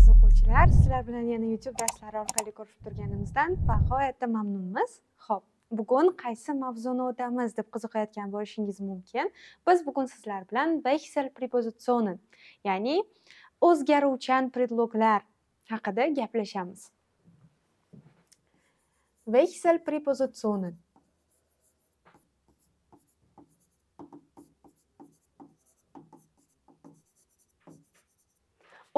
aziz o'quvchilar sizlar bilan yana youtube darslari orqali ko'rishib turganimizdan bag'oyatda mamnunmiz ho'p bugun qaysi mavzuni o'tamiz deb qiziqayotgan bo'lishingiz mumkin biz bugun sizlar bilan veksel prepozitsionin ya'ni o'zgaruvchan predloglar haqida gaplashamiz veksel prepozitsionin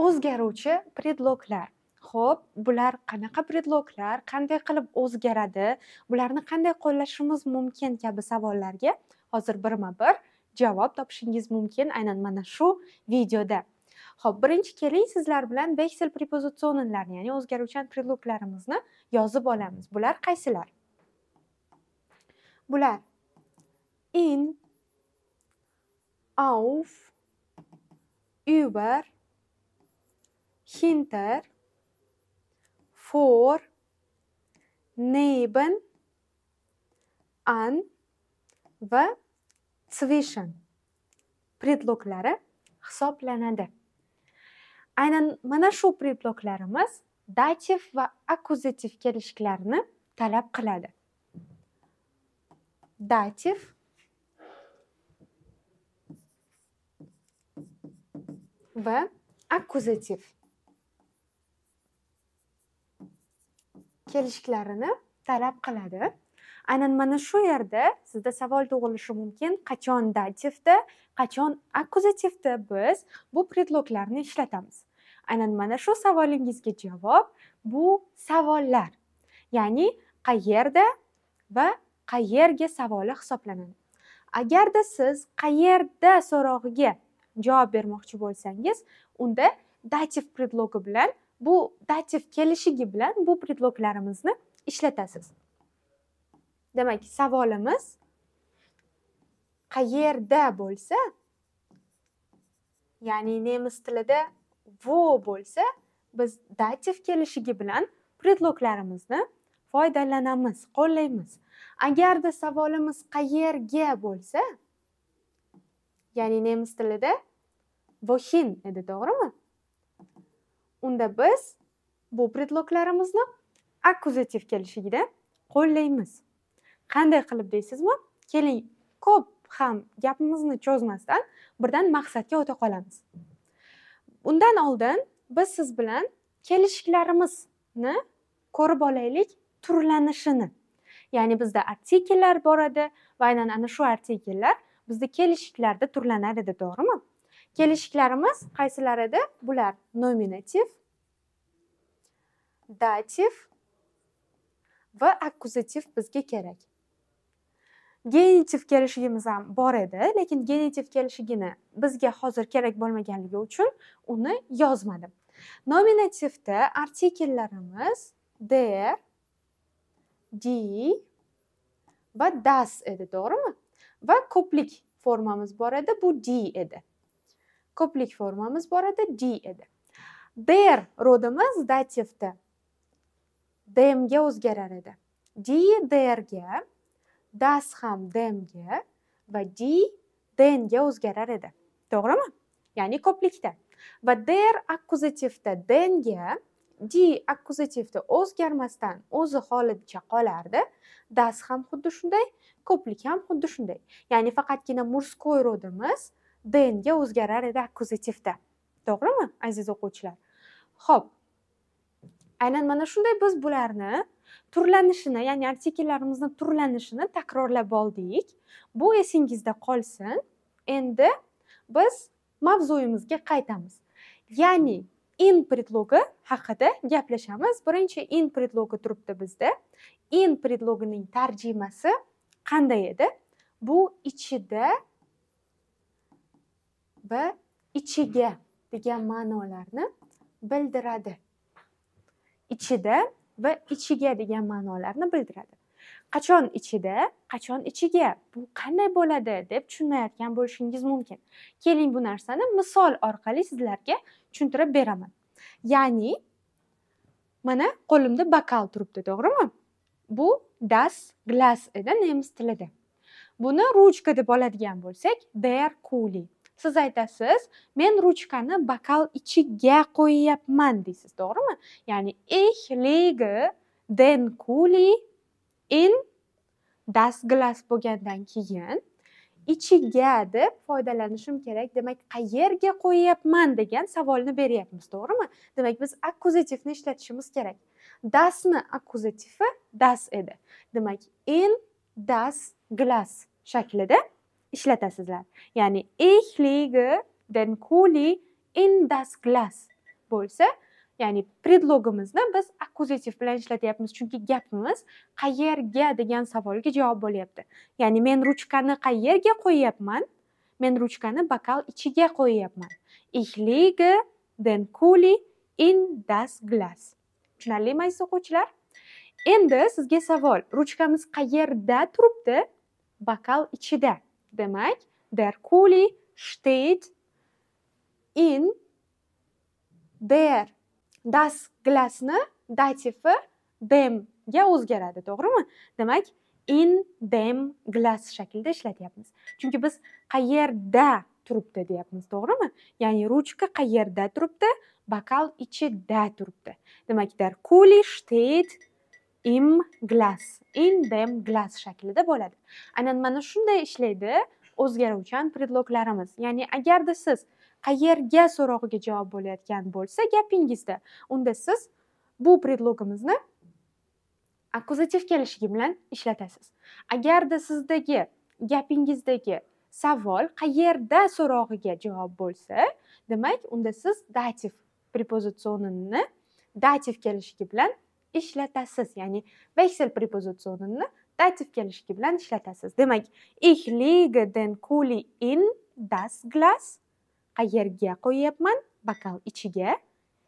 o'zgaruvchi predloglar ho'p bular qanaqa predloglar qanday qilib o'zgaradi bularni qanday qo'llashimiz mumkin kabi savollarga hozir birma bir javob topishingiz mumkin aynan mana shu videoda ho'p birinchi keling sizlar bilan veksel prepozitsionallarni ya'ni o'zgaruvchan predloglarimizni yozib olamiz bular qaysilar bular in auf über hinter, vor, neben, an va zwischen predloglari hisoblanadi. Aynan mana shu predloglarimiz dativ va akkuzativ kelishklarini talab qiladi. Dativ va akkuzativ kelishlarini talab qiladi aynan mana shu yerda sizda savol tug'ilishi mumkin qachon dativda qachon akkuzativda biz bu predloglarni ishlatamiz aynan mana shu savolingizga javob bu savollar ya'ni qayerda va qayerga savoli hisoblanadi agarda siz qayerda so'rog'iga javob bermoqchi bo'lsangiz unda dativ predlogi bilan bu dativ kelishigi bilan bu predloglarimizni ishlatasiz demak savolimiz qayerda bo'lsa ya'ni nemis tilida vo bo'lsa biz dativ kelishigi bilan predloglarimizni foydalanamiz qo'llaymiz agarda savolimiz qayerga bo'lsa ya'ni nemis tilida vohin edi to'g'rimi unda biz bu predloglarimizni akkuzativ kelishigida qo'llaymiz qanday qilib deysizmi keling ko'p ham gapimizni cho'zmasdan birdan maqsadga o'ta qolamiz undan oldin biz siz bilan kelishiklarimizni ko'rib olaylik turlanishini ya'ni bizda artikllar boradi va aynan ana shu artikllar bizda kelishiklarda turlanadi to'g'rimi kelishiklarimiz qaysilar edi bular nominativ dativ va akkuzativ bizga kerak genitiv kelishigimiz ham bor edi lekin genitiv kelishigini bizga hozir kerak bo'lmaganligi uchun uni yozmadim nominativda artikllarimiz der di va das edi to'g'rimi va ko'plik formamiz bor edi bu di edi ko'plik formamiz bor edi d edi der rodimiz dativda demga o'zgarar edi d derga das ham demga va d denga o'zgarar edi to'g'rimi ya'ni ko'plikda va der akkuzativda denga d akkuzativda o'zgarmasdan o'zi holicha qolardi das ham xuddi shunday ko'plik ham xuddi shunday ya'ni faqatgina мужской родimiz denga o'zgarar edi akkuzativda to'g'rimi aziz o'quvchilar ho'p aynan mana shunday biz bularni turlanishini ya'ni artikllarimizni turlanishini takrorlab oldik bu esingizda qolsin endi biz mavzuyimizga qaytamiz ya'ni in predlogi haqida gaplashamiz birinchi in predlogi turibdi bizda in predlogining tarjimasi qanday edi bu ichida va ichiga degan ma'nolarni bildiradi ichida va ichiga degan ma'nolarni bildiradi qachon ichida qachon ichiga bu qanday bo'ladi deb tushunmayotgan bo'lishingiz mumkin keling bu narsani misol orqali sizlarga tushuntirib beraman ya'ni mana qo'limda bokal turibdi to'g'rimi bu das glas edi nemis tilida buni ruchka deb oladigan bo'lsak der kuli siz aytasiz men ruchkani bokal ichiga qo'yyapman deysiz to'g'rimi ya'ni ich lege den kuli in das glas bo'lgandan keyin ichiga deb foydalanishim kerak demak qayerga qo'yyapman degan savolni beryapmiz to'g'rimi demak biz akkuzativni ishlatishimiz kerak dasni akkuzativi das edi demak in das glas shaklida ishlatasizlar ya'ni ich lege den kuli in das glas bo'lsa ya'ni predlogimizni biz akkuzativ bilan ishlatyapmiz chunki gapimiz qayerga degan savolga javob bo'lyapti ya'ni men ruchkani qayerga qo'yyapman men ruchkani bokal ichiga qo'yyapman ich lege den kuli in das glas tushunarlimi aziz o'quvchilar endi sizga savol ruchkamiz qayerda turibdi bokal ichida demak der Kuli steht in der das glasni datifi demga o'zgaradi to'g'rimi demak in dem glas shaklida ishlatyapmiz chunki biz qayerda turibdi deyapmiz to'g'rimi ya'ni ruchka qayerda turibdi bokal ichida turibdi demak der kuli steht im glas in dem glas shaklida bo'ladi aynan mana shunday ishlaydi o'zgaruvchan predloglarimiz ya'ni agarda siz qayerga so'rog'iga javob bo'layotgan bo'lsa gapingizda unda siz bu predlogimizni akkuzativ kelishigi bilan ishlatasiz agarda sizdagi gapingizdagi savol qayerda so'rog'iga javob bo'lsa demak unda siz dativ prepozitsionini dativ kelishigi bilan ishlatasiz ya'ni veksel prepozitsionini dativ kelishigi bilan ishlatasiz demak ich liege den kuli in das glas qayerga qo'yyapman bakal ichiga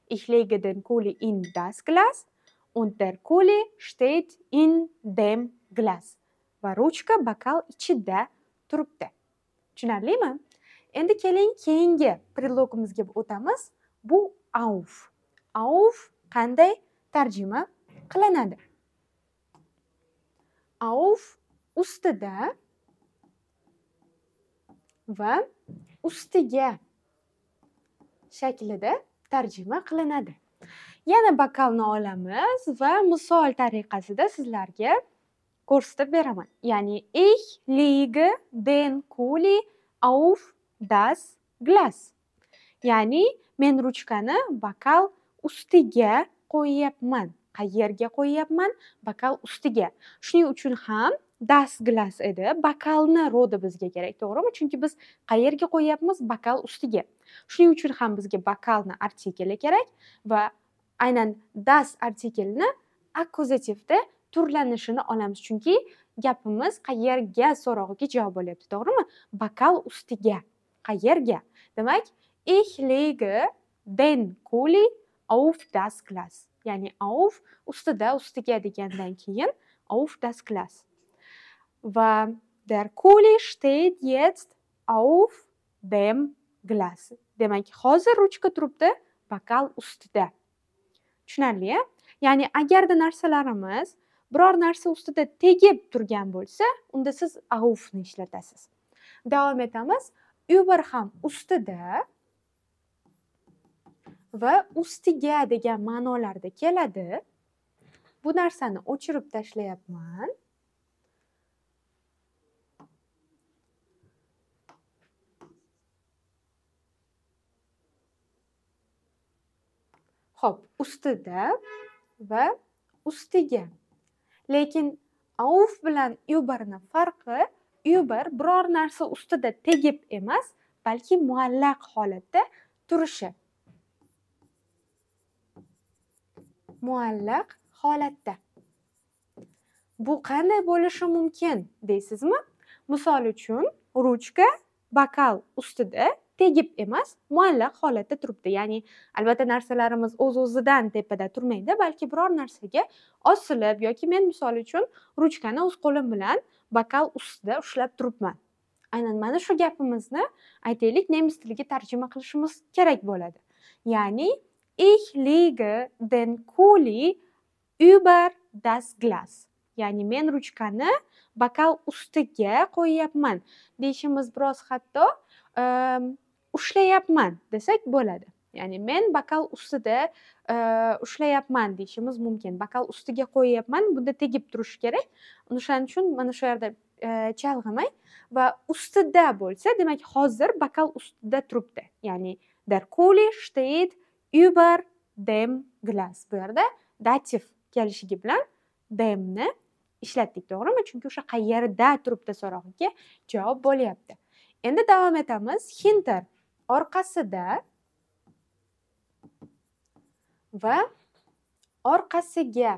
ich lege den kuli in das glas und der kuli steht in dem glas va ruchka bakal ichida turibdi tushunarlimi endi keling keyingi predlogimizga o'tamiz bu auf auf qanday tarjima qilinadi auf ustida va ustiga shaklida tarjima qilinadi yana bokalni olamiz va misol tariqasida sizlarga ko'rsatib beraman ya'ni ich liege den kuli auf das glas ya'ni men ruchkani bokal ustiga qo'yyapman qayerga qo'yyapman bokal ustiga shuning uchun ham das glas edi bokalni rodi bizga kerak to'g'rimi chunki biz qayerga qo'yyapmiz bokal ustiga shuning uchun ham bizga bokalni artikli kerak va aynan das artikelni akkuzativda turlanishini olamiz chunki gapimiz qayerga so'rog'iga javob bo'lyapti to'g'rimi bokal ustiga qayerga demak ich lege den kuli auf das glas ya'ni auf ustida ustiga degandan keyin auf das Glas va der Kuli steht jetzt auf dem Glas demak hozir ruchka turibdi bokal ustida tushunarli ya'ni agarda narsalarimiz biror narsa ustida tegib turgan bo'lsa unda siz aufni ishlatasiz davom etamiz über ham ustida va ustiga degan ma'nolarda keladi bu narsani o'chirib tashlayapman hop ustida va ustiga lekin auf bilan uberni farqi uber biror narsa ustida tegib emas balki muallaq holatda turishi muallaq holatda bu qanday bo'lishi mumkin deysizmi misol uchun ruchka bokal ustida tegib emas muallaq holatda turibdi ya'ni albatta narsalarimiz o'z o'zidan tepada turmaydi balki biror narsaga osilib yoki men misol uchun ruchkani o'z qo'lim bilan bokal ustida ushlab turibman aynan mana shu gapimizni aytaylik nemis tiliga tarjima qilishimiz kerak bo'ladi ya'ni Ich lege den Kuli über das Glas. Ya'ni men ruchkani bokal ustiga qo'yyapman deyishimiz biroz hatto ushlayapman desak bo'ladi ya'ni men bokal ustida ushlayapman deyishimiz mumkin bokal ustiga qo'yyapman bunda tegib turishi kerak o'shaning uchun mana shu yerda э, chalg'imay va ustida bo'lsa demak hozir bokal ustida turibdi ya'ni der kuli steht über dem glas bu yerda dativ kelishigi bilan demni ishlatdik to'g'rimi chunki o'sha qayerda turibdi so'rog'iga javob bo'lyapti endi davom etamiz hinter orqasida va orqasiga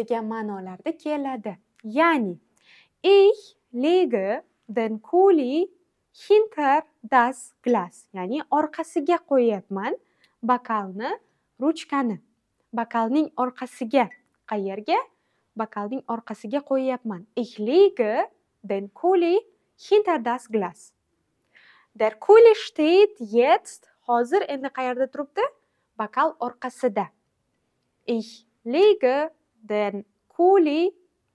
degan ma'nolarda keladi ya'ni ich lege den kuli hinter das glas ya'ni orqasiga qo'yyapman bokalni ruchkani bokalning orqasiga qayerga bokalning orqasiga qo'yyapman ich lege den kuli hinter das glas der kuli steht jetzt hozir endi qayerda turibdi bokal orqasida ich lege den kuli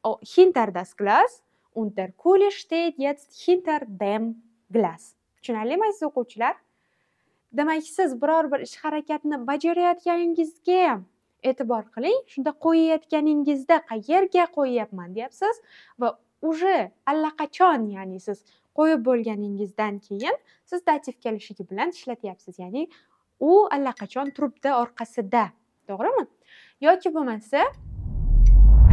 oh, hinter das glas und der kuli steht jetzt hinter dem bilasiz tushunarlimi aziz o'quvchilar demak siz biror bir ish harakatni bajarayotganingizga ham e'tibor qiling shunda qo'yayotganingizda qayerga qo'yyapman deyapsiz va уже allaqachon ya'ni siz qo'yib bo'lganingizdan keyin siz dativ kelishigi bilan ishlatyapsiz ya'ni u allaqachon turibdi orqasida to'g'rimi yoki bo'lmasa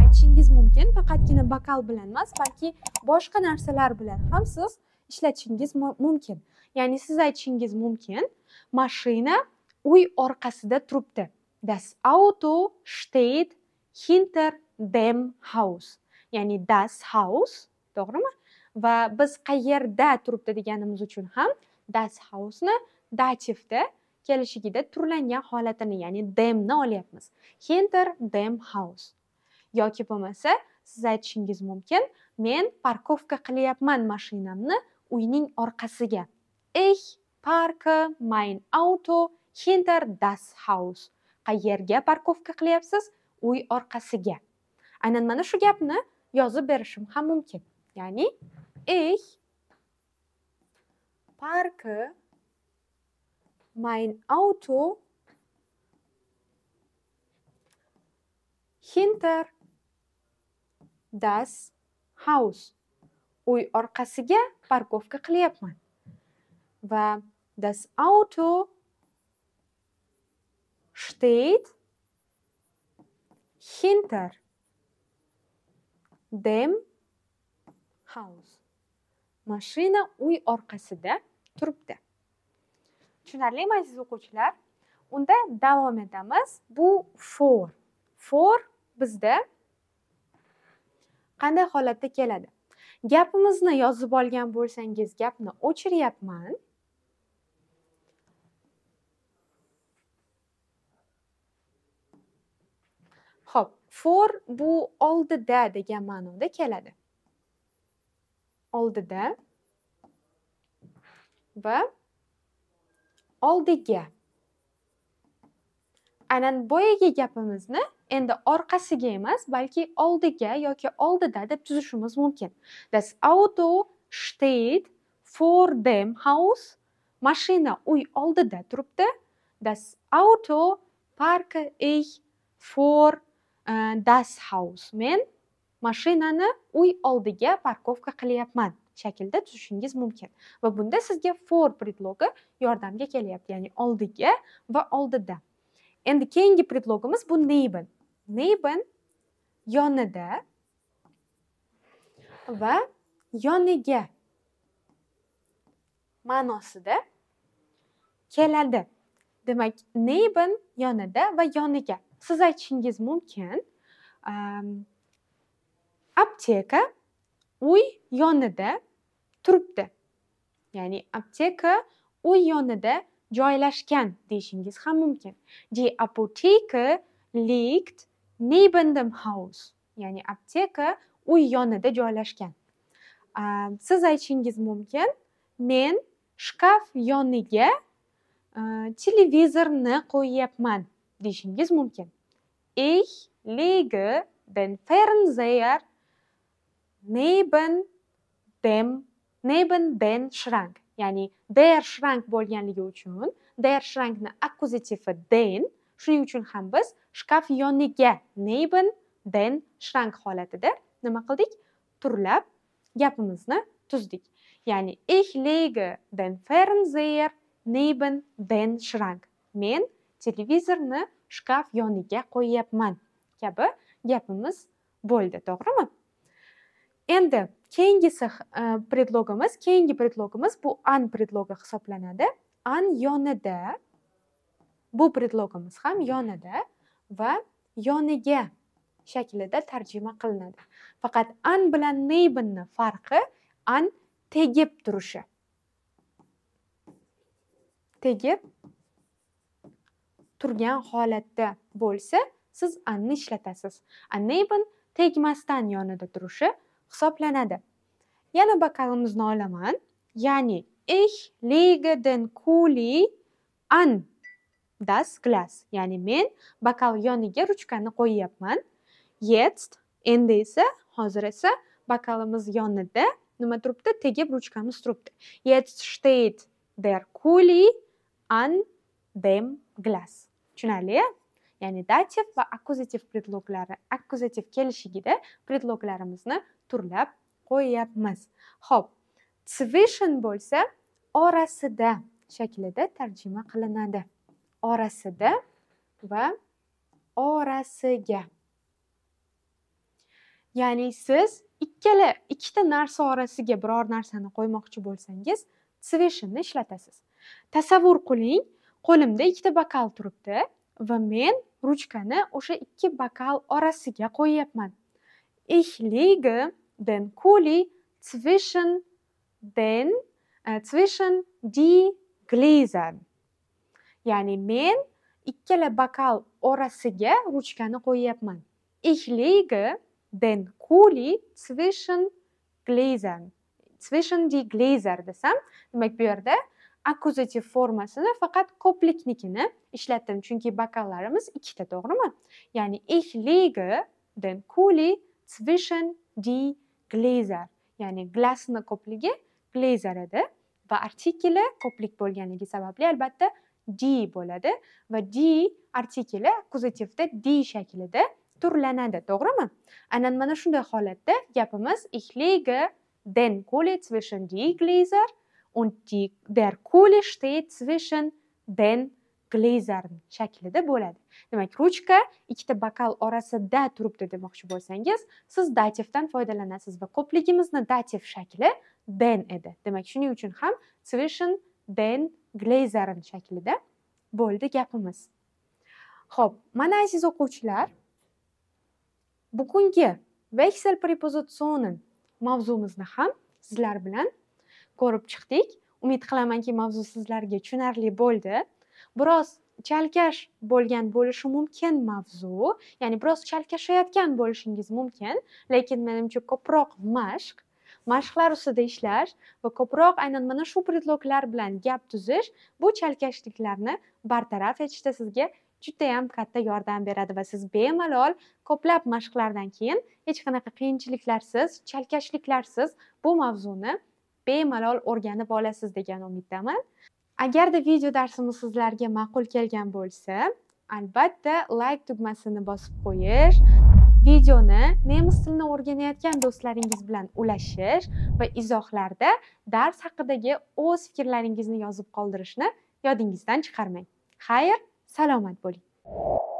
aytishingiz mumkin faqatgina bokal bilan emas balki boshqa narsalar bilan ham siz ishlatishingiz mumkin ya'ni siz aytishingiz mumkin mashina uy orqasida turibdi das auto steht hinter dem haus ya'ni das haus to'g'rimi va biz qayerda turibdi deganimiz uchun ham das hausni dativda kelishigida turlangan holatini ya'ni demni olyapmiz hinter dem haus yoki bo'lmasa siz aytishingiz mumkin men parkovka qilyapman mashinamni uyning orqasiga ich parke mein auto hinter das haus qayerga parkovka qilyapsiz uy orqasiga aynan mana shu gapni yozib berishim ham mumkin ya'ni ich parke mein auto hinter das Haus. uy orqasiga parkovka qilyapman va das auto steht hinter dem haus mashina uy orqasida turibdi tushunarlimi aziz o'quvchilar unda davom etamiz bu for for bizda qanday holatda keladi gapimizni yozib olgan bo'lsangiz gapni o'chiryapman ho'p for bu oldida degan ma'noda keladi oldida va oldiga ana boyagi gapimizni endi orqasiga emas balki oldiga yoki oldida deb tuzishimiz mumkin das auto steht vor dem haus mashina uy oldida turibdi das auto parke ich vor uh, das haus men mashinani uy oldiga parkovka qilyapman shaklda tuzishingiz mumkin va bunda sizga for predlogi yordamga kelyapti ya'ni oldiga va oldida endi keyingi predlogimiz bu neben neben yonida va yoniga ma'nosida keladi demak neben yonida va yoniga siz aytishingiz mumkin apteka uy yonida turibdi ya'ni apteka uy yonida joylashgan deyishingiz ham mumkin die apotheke liegt dem house ya'ni apteka uy yonida joylashgan siz aytishingiz mumkin men shkaf yoniga televizorni qo'yyapman deyishingiz mumkin ich lege den fernseher neben dem neben den Schrank, ya'ni der Schrank bo'lganligi uchun der Schrankni akkuzativa den shuning uchun ham biz shkaf yoniga neben den shrank holatida nima qildik turlab gapimizni tuzdik ya'ni ich lege den fernseher neben den shrank men televizorni shkaf yoniga qo'yyapman kabi gapimiz bo'ldi to'g'rimi endi keyingisi uh, e, predlogimiz keyingi predlogimiz bu an predlogi hisoblanadi an yonida bu predlogimiz ham yonida va yoniga shaklida tarjima qilinadi faqat an bilan neybinni farqi an tegib turishi tegib turgan holatda bo'lsa siz anni ishlatasiz a tegmasdan yonida turishi hisoblanadi yana bokalimizni olaman ya'ni ich lege den kuli an das Glas. Ya'ni men bokal yoniga ruchkani qo'yyapman. Jetzt endi esa hozir esa bokalimiz yonida nima turibdi? Tegib ruchkamiz turibdi. Jetzt steht der Kuli an dem Glas. Tushunarli? Ya'ni dativ va akkuzativ predloglari, akkuzativ kelishigida predloglarimizni turlab qo'yyapmiz. Xo'p, zwischen bo'lsa orasida shaklida tarjima qilinadi. orasida va orasiga ya'ni siz ikkala ikkita narsa orasiga biror narsani qo'ymoqchi bo'lsangiz sveshinni ishlatasiz tasavvur qiling qo'limda ikkita bokal turibdi va men ruchkani o'sha ikki bokal orasiga qo'yyapman ich lege den kuli zwischen den äh, zwischen die gläsern ya'ni men ikkala bokal orasiga ruchkani qo'yyapman ich lege den kuli zwischen gläsern zwischen die gläser desam demak bu yerda akkuzativ formasini faqat ko'pliknikini ishlatdim chunki bokallarimiz ikkita to'g'rimi ya'ni ich lege den kuli zwischen die gläser ya'ni glasni ko'pligi gläser edi va artikli ko'plik bo'lganligi sababli albatta d bo'ladi va d artikli akkuzativda d shaklida turlanadi to'g'rimi aynan mana shunday holatda gapimiz ich lege den kohle zwischen die gläser und die, der kohle steht zwischen den gläsern shaklida bo'ladi demak ruchka ikkita bokal orasida turibdi demoqchi bo'lsangiz siz dativdan foydalanasiz va ko'pligimizni dativ shakli den edi demak shuning uchun ham zwischen den gleyzarin shaklida bo'ldi gapimiz ho'p mana aziz o'quvchilar bugungi veksel prepozitsionin mavzumizni ham sizlar bilan ko'rib chiqdik umid qilamanki mavzu sizlarga tushunarli bo'ldi biroz chalkash bo'lgan bo'lishi mumkin mavzu ya'ni biroz chalkashayotgan bo'lishingiz mumkin lekin menimcha ko'proq mashq mashqlar ustida ishlash va ko'proq aynan mana shu predloglar bilan gap tuzish bu chalkashliklarni bartaraf etishda sizga judayam katta yordam beradi va siz bemalol ko'plab mashqlardan keyin hech qanaqa qiyinchiliklarsiz chalkashliklarsiz bu mavzuni bemalol o'rganib olasiz degan umiddaman agarda video darsimiz sizlarga ma'qul kelgan bo'lsa albatta like tugmasini bosib qo'yish videoni nemis tilini o'rganayotgan do'stlaringiz bilan ulashish va izohlarda dars haqidagi o'z fikrlaringizni yozib qoldirishni yodingizdan chiqarmang xayr salomat bo'ling